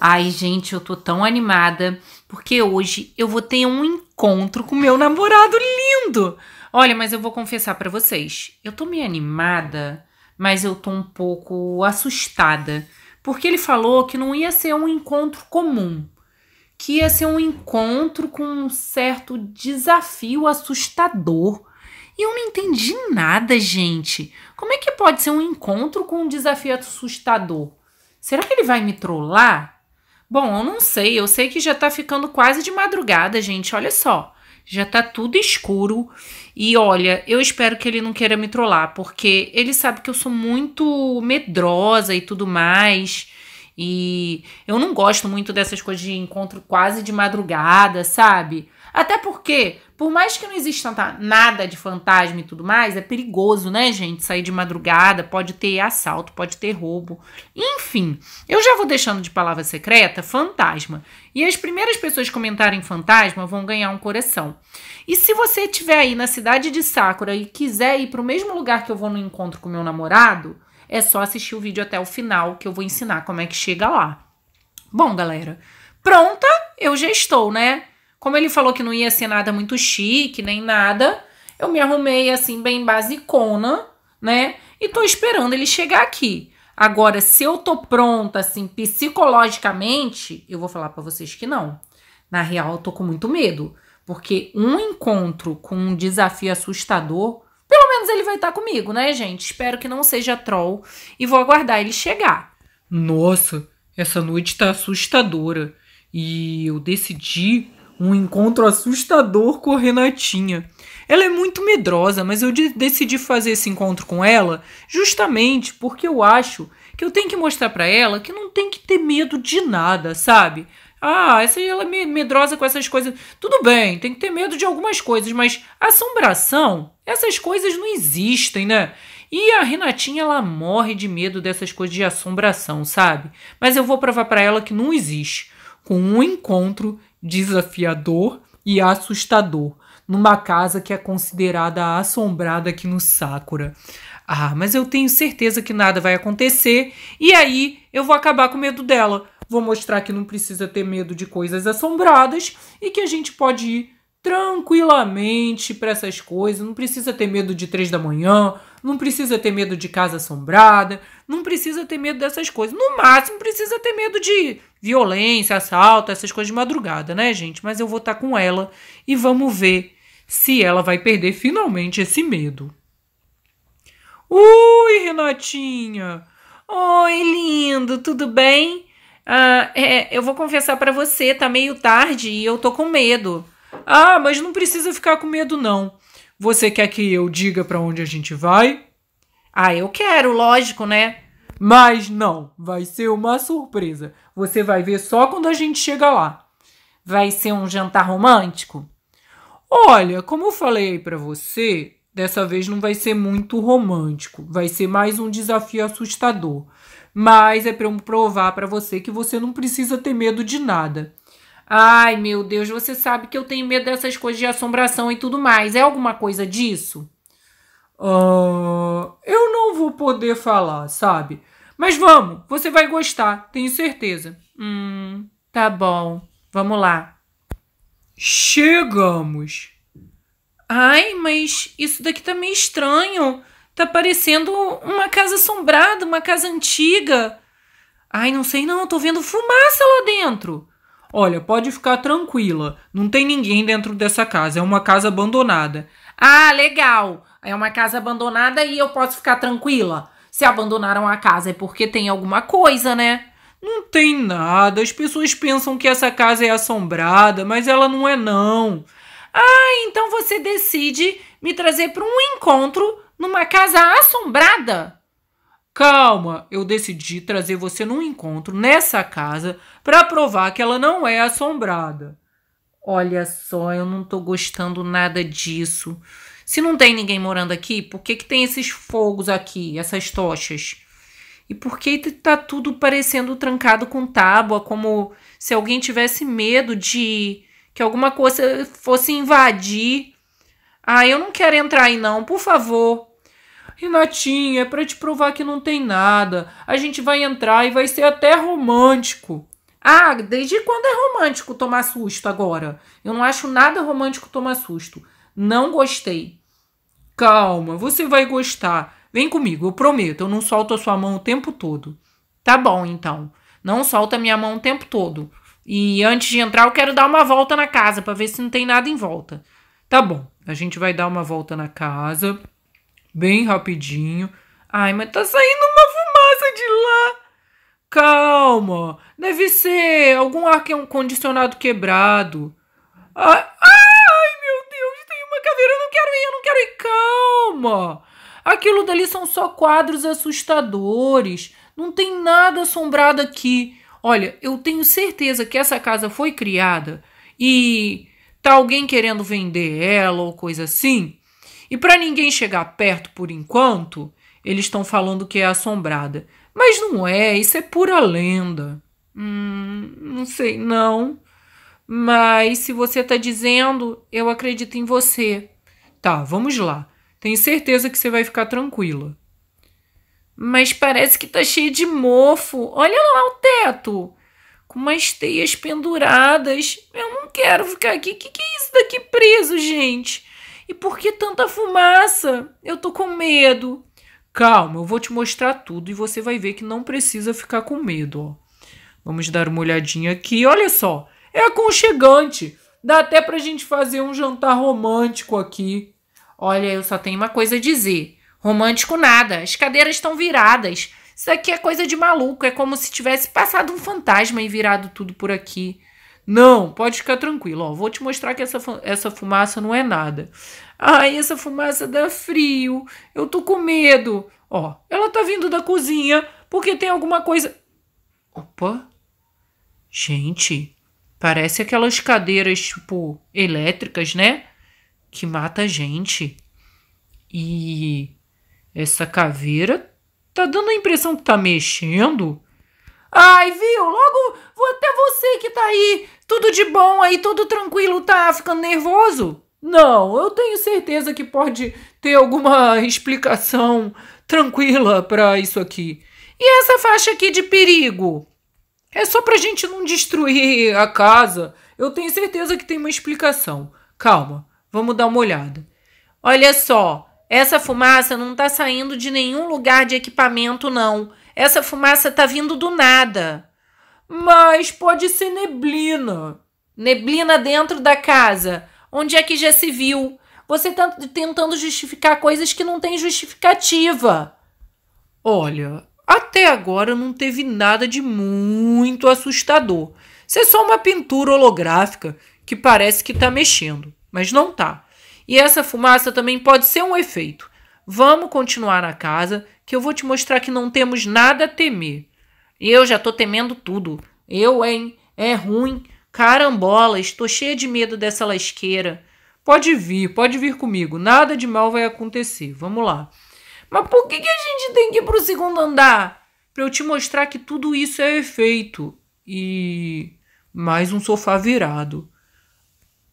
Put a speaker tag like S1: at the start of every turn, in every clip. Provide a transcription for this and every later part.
S1: Ai, gente, eu tô tão animada porque hoje eu vou ter um encontro com meu namorado lindo. Olha, mas eu vou confessar para vocês, eu tô meio animada, mas eu tô um pouco assustada, porque ele falou que não ia ser um encontro comum, que ia ser um encontro com um certo desafio assustador. E eu não entendi nada, gente. Como é que pode ser um encontro com um desafio assustador? Será que ele vai me trollar? Bom, eu não sei, eu sei que já tá ficando quase de madrugada, gente, olha só. Já tá tudo escuro. E olha, eu espero que ele não queira me trollar, porque ele sabe que eu sou muito medrosa e tudo mais. E eu não gosto muito dessas coisas de encontro quase de madrugada, sabe? Até porque por mais que não exista nada de fantasma e tudo mais, é perigoso, né, gente? Sair de madrugada, pode ter assalto, pode ter roubo. Enfim, eu já vou deixando de palavra secreta fantasma. E as primeiras pessoas comentarem fantasma vão ganhar um coração. E se você estiver aí na cidade de Sakura e quiser ir para o mesmo lugar que eu vou no encontro com meu namorado, é só assistir o vídeo até o final que eu vou ensinar como é que chega lá. Bom, galera, pronta eu já estou, né? Como ele falou que não ia ser nada muito chique, nem nada, eu me arrumei assim, bem basicona, né? E tô esperando ele chegar aqui. Agora, se eu tô pronta, assim, psicologicamente, eu vou falar para vocês que não. Na real, eu tô com muito medo. Porque um encontro com um desafio assustador, pelo menos ele vai estar tá comigo, né, gente? Espero que não seja troll e vou aguardar ele chegar. Nossa, essa noite tá assustadora. E eu decidi um encontro assustador com a Renatinha. Ela é muito medrosa, mas eu de decidi fazer esse encontro com ela justamente porque eu acho que eu tenho que mostrar para ela que não tem que ter medo de nada, sabe? Ah, essa ela é medrosa com essas coisas. Tudo bem, tem que ter medo de algumas coisas, mas assombração, essas coisas não existem, né? E a Renatinha ela morre de medo dessas coisas de assombração, sabe? Mas eu vou provar para ela que não existe com um encontro desafiador e assustador numa casa que é considerada assombrada aqui no Sakura. Ah, mas eu tenho certeza que nada vai acontecer e aí eu vou acabar com medo dela. Vou mostrar que não precisa ter medo de coisas assombradas e que a gente pode ir tranquilamente para essas coisas, não precisa ter medo de três da manhã, não precisa ter medo de casa assombrada, não precisa ter medo dessas coisas. No máximo, precisa ter medo de violência, assalto, essas coisas de madrugada, né, gente? Mas eu vou estar tá com ela e vamos ver se ela vai perder finalmente esse medo. Ui, Renatinha! Oi, lindo, tudo bem? Ah, é, eu vou confessar para você, tá meio tarde e eu tô com medo. Ah, mas não precisa ficar com medo, não. Você quer que eu diga para onde a gente vai? Ah, eu quero, lógico, né? Mas não, vai ser uma surpresa. Você vai ver só quando a gente chega lá. Vai ser um jantar romântico? Olha, como eu falei para você, dessa vez não vai ser muito romântico. Vai ser mais um desafio assustador. Mas é para provar para você que você não precisa ter medo de nada. Ai, meu Deus, você sabe que eu tenho medo dessas coisas de assombração e tudo mais. É alguma coisa disso? Uh, eu não vou poder falar, sabe? Mas vamos, você vai gostar, tenho certeza. Hum, tá bom. Vamos lá. Chegamos. Ai, mas isso daqui tá meio estranho. Tá parecendo uma casa assombrada, uma casa antiga. Ai, não sei não, tô vendo fumaça lá dentro. Olha, pode ficar tranquila, não tem ninguém dentro dessa casa, é uma casa abandonada. Ah, legal! É uma casa abandonada e eu posso ficar tranquila? Se abandonaram a casa é porque tem alguma coisa, né? Não tem nada. As pessoas pensam que essa casa é assombrada, mas ela não é não. Ah, então você decide me trazer para um encontro numa casa assombrada? Calma, eu decidi trazer você num encontro nessa casa para provar que ela não é assombrada. Olha só, eu não tô gostando nada disso. Se não tem ninguém morando aqui, por que, que tem esses fogos aqui, essas tochas? E por que tá tudo parecendo trancado com tábua, como se alguém tivesse medo de que alguma coisa fosse invadir? Ah, eu não quero entrar aí não, por favor. Renatinha, é pra te provar que não tem nada. A gente vai entrar e vai ser até romântico. Ah, desde quando é romântico tomar susto agora? Eu não acho nada romântico tomar susto. Não gostei. Calma, você vai gostar. Vem comigo, eu prometo, eu não solto a sua mão o tempo todo. Tá bom, então. Não solta minha mão o tempo todo. E antes de entrar, eu quero dar uma volta na casa para ver se não tem nada em volta. Tá bom, a gente vai dar uma volta na casa bem rapidinho. Ai, mas tá saindo uma fumaça de lá. Calma, deve ser algum ar condicionado quebrado. Ai, ai, meu Deus, tem uma caveira, eu não quero ir, eu não quero ir. Calma. Aquilo dali são só quadros assustadores. Não tem nada assombrado aqui. Olha, eu tenho certeza que essa casa foi criada e tá alguém querendo vender ela ou coisa assim e para ninguém chegar perto por enquanto, eles estão falando que é assombrada. Mas não é, isso é pura lenda. Hum, não sei, não. Mas se você está dizendo, eu acredito em você. Tá, vamos lá. Tenho certeza que você vai ficar tranquila. Mas parece que tá cheio de mofo. Olha lá o teto. Com umas teias penduradas. Eu não quero ficar aqui. O que, que é isso daqui preso, gente? E por que tanta fumaça? Eu tô com medo. Calma, eu vou te mostrar tudo e você vai ver que não precisa ficar com medo. Ó. Vamos dar uma olhadinha aqui. Olha só, é aconchegante. Dá até pra gente fazer um jantar romântico aqui. Olha, eu só tenho uma coisa a dizer. Romântico nada. As cadeiras estão viradas. Isso aqui é coisa de maluco. É como se tivesse passado um fantasma e virado tudo por aqui. Não, pode ficar tranquilo. Ó, vou te mostrar que essa, essa fumaça não é nada. Ai, essa fumaça dá frio. Eu tô com medo. Ó, ela tá vindo da cozinha porque tem alguma coisa. Opa! Gente, parece aquelas cadeiras, tipo, elétricas, né? Que mata a gente. E essa caveira tá dando a impressão que tá mexendo. Ai, viu? Logo, até você que tá aí, tudo de bom aí, tudo tranquilo, tá ficando nervoso? Não, eu tenho certeza que pode ter alguma explicação tranquila para isso aqui. E essa faixa aqui de perigo? É só pra gente não destruir a casa. Eu tenho certeza que tem uma explicação. Calma, vamos dar uma olhada. Olha só, essa fumaça não tá saindo de nenhum lugar de equipamento, não. Essa fumaça está vindo do nada. Mas pode ser neblina. Neblina dentro da casa. Onde é que já se viu? Você está tentando justificar coisas que não tem justificativa. Olha, até agora não teve nada de muito assustador. Isso é só uma pintura holográfica que parece que está mexendo, mas não tá. E essa fumaça também pode ser um efeito. Vamos continuar na casa, que eu vou te mostrar que não temos nada a temer. Eu já tô temendo tudo. Eu, hein? É ruim. Carambola, estou cheia de medo dessa lasqueira. Pode vir, pode vir comigo. Nada de mal vai acontecer. Vamos lá. Mas por que, que a gente tem que ir pro segundo andar? Para eu te mostrar que tudo isso é efeito. E mais um sofá virado.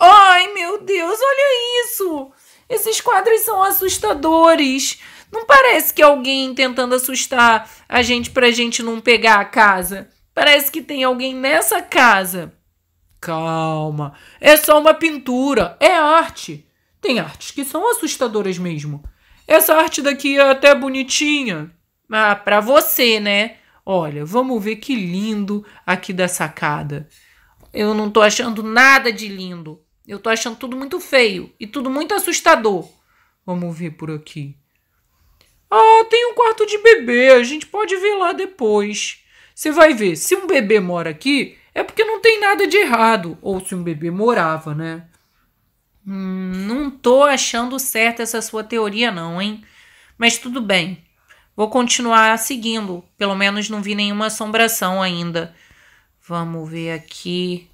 S1: Ai, meu Deus, olha isso! Esses quadros são assustadores. Não parece que alguém tentando assustar a gente pra gente não pegar a casa. Parece que tem alguém nessa casa. Calma, é só uma pintura, é arte. Tem artes que são assustadoras mesmo. Essa arte daqui é até bonitinha. Ah, pra você, né? Olha, vamos ver que lindo aqui da sacada. Eu não tô achando nada de lindo. Eu tô achando tudo muito feio e tudo muito assustador. Vamos ver por aqui. Ah, tem um quarto de bebê, a gente pode ver lá depois. Você vai ver, se um bebê mora aqui, é porque não tem nada de errado. Ou se um bebê morava, né? Hum, não tô achando certa essa sua teoria, não, hein? Mas tudo bem. Vou continuar seguindo. Pelo menos não vi nenhuma assombração ainda. Vamos ver aqui.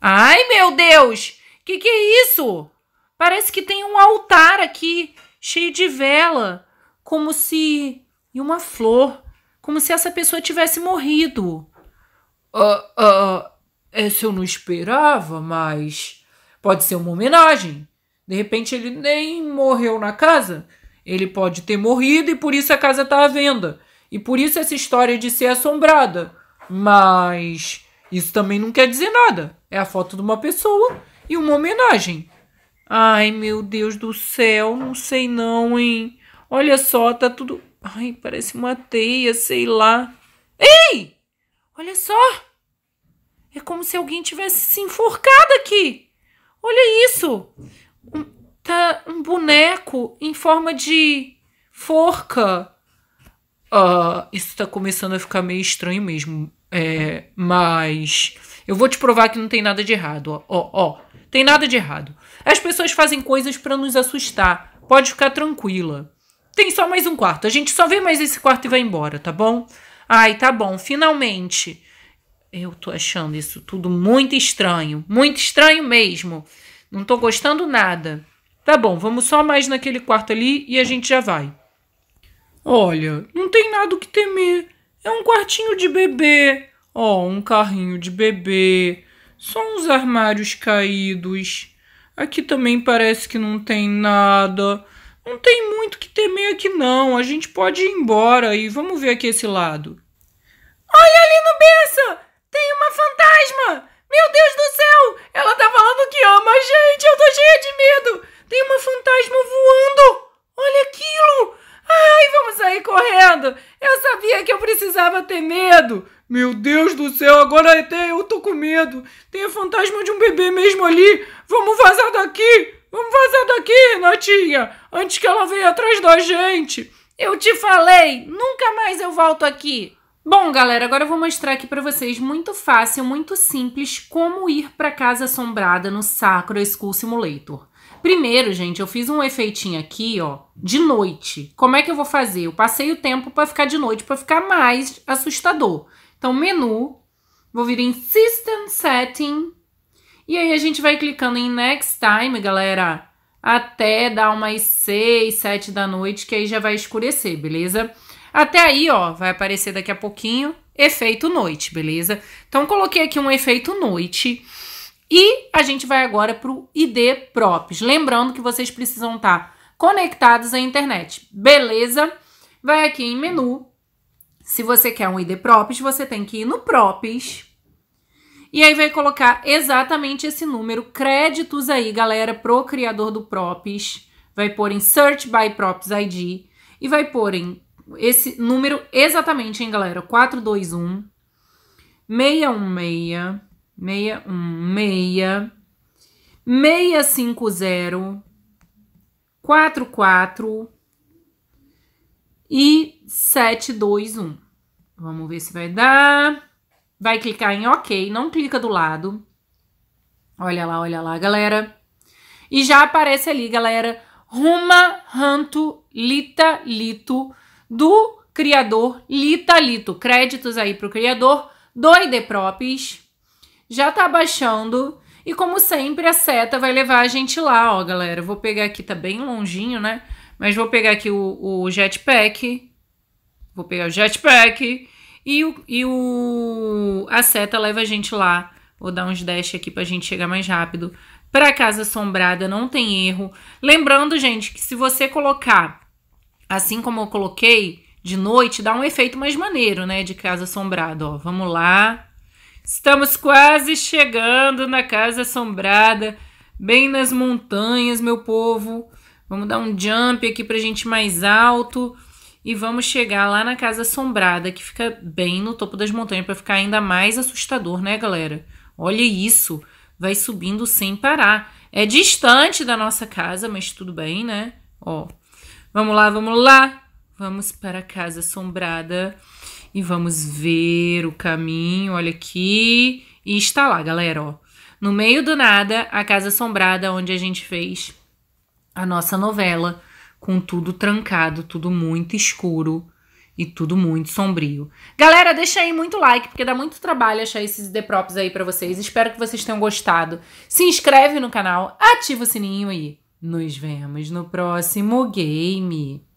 S1: Ai, meu Deus! Que que é isso? Parece que tem um altar aqui, cheio de vela, como se e uma flor, como se essa pessoa tivesse morrido. Ah, uh, ah, uh, essa eu não esperava, mas pode ser uma homenagem. De repente ele nem morreu na casa, ele pode ter morrido e por isso a casa está à venda. E por isso essa história de ser assombrada. Mas isso também não quer dizer nada. É a foto de uma pessoa e uma homenagem. Ai, meu Deus do céu, não sei não, hein? Olha só, tá tudo. Ai, parece uma teia, sei lá. Ei! Olha só! É como se alguém tivesse se enforcado aqui. Olha isso! Um, tá um boneco em forma de forca. Uh, isso tá começando a ficar meio estranho mesmo. É, mas eu vou te provar que não tem nada de errado. Ó, ó, ó. Tem nada de errado. As pessoas fazem coisas para nos assustar. Pode ficar tranquila. Tem só mais um quarto. A gente só vê mais esse quarto e vai embora, tá bom? Ai, tá bom. Finalmente. Eu tô achando isso tudo muito estranho. Muito estranho mesmo. Não tô gostando nada. Tá bom, vamos só mais naquele quarto ali e a gente já vai. Olha, não tem nada o que temer. É um quartinho de bebê. Ó, oh, um carrinho de bebê. Só uns armários caídos. Aqui também parece que não tem nada. Não tem muito que temer aqui não. A gente pode ir embora e vamos ver aqui esse lado. Olha ali no berço! Tem uma fantasma! Meu Deus do céu! Ela tá falando que ama a gente! Eu tô cheia de medo! Tem uma fantasma voando! Olha aquilo! Ai, vamos sair correndo! Eu sabia que eu precisava ter medo! Meu Deus do céu, agora até eu tô com medo! Tem o fantasma de um bebê mesmo ali! Vamos vazar daqui! Vamos vazar daqui, Renatinha! Antes que ela venha atrás da gente! Eu te falei! Nunca mais eu volto aqui! Bom, galera, agora eu vou mostrar aqui para vocês muito fácil, muito simples, como ir para Casa Assombrada no Sacro School Simulator. Primeiro, gente, eu fiz um efeitinho aqui, ó, de noite. Como é que eu vou fazer? Eu passei o tempo para ficar de noite, para ficar mais assustador. Então, menu, vou vir em System Setting. E aí a gente vai clicando em Next Time, galera, até dar umas 6, 7 da noite, que aí já vai escurecer, beleza? Até aí, ó, vai aparecer daqui a pouquinho, efeito noite, beleza? Então, coloquei aqui um efeito noite. E a gente vai agora para o ID Props. Lembrando que vocês precisam estar tá conectados à internet. Beleza? Vai aqui em menu. Se você quer um ID Props, você tem que ir no Props. E aí vai colocar exatamente esse número, créditos aí, galera, pro criador do Props. Vai pôr em Search by Props ID e vai pôr em esse número exatamente, hein, galera? 421 616 616 650 44 e 721. Vamos ver se vai dar. Vai clicar em OK, não clica do lado. Olha lá, olha lá, galera. E já aparece ali, galera, Ruma Ranto Lita Lito do criador Lita Lito. Créditos aí pro criador do Props já tá baixando. E como sempre, a seta vai levar a gente lá, ó, galera. vou pegar aqui, tá bem longinho, né? Mas vou pegar aqui o, o jetpack. Vou pegar o jetpack. E, o, e o, a seta leva a gente lá. Vou dar uns dash aqui pra gente chegar mais rápido. Pra Casa Assombrada, não tem erro. Lembrando, gente, que se você colocar, assim como eu coloquei, de noite, dá um efeito mais maneiro, né? De Casa Assombrada, ó. Vamos lá. Estamos quase chegando na casa assombrada, bem nas montanhas, meu povo. Vamos dar um jump aqui para a gente mais alto e vamos chegar lá na casa assombrada, que fica bem no topo das montanhas para ficar ainda mais assustador, né, galera? Olha isso, vai subindo sem parar. É distante da nossa casa, mas tudo bem, né? Ó. Vamos lá, vamos lá. Vamos para a casa assombrada e vamos ver o caminho, olha aqui, e está lá, galera, ó. No meio do nada, a casa assombrada onde a gente fez a nossa novela, com tudo trancado, tudo muito escuro e tudo muito sombrio. Galera, deixa aí muito like, porque dá muito trabalho achar esses ID props aí para vocês. Espero que vocês tenham gostado. Se inscreve no canal, ativa o sininho e nos vemos no próximo game.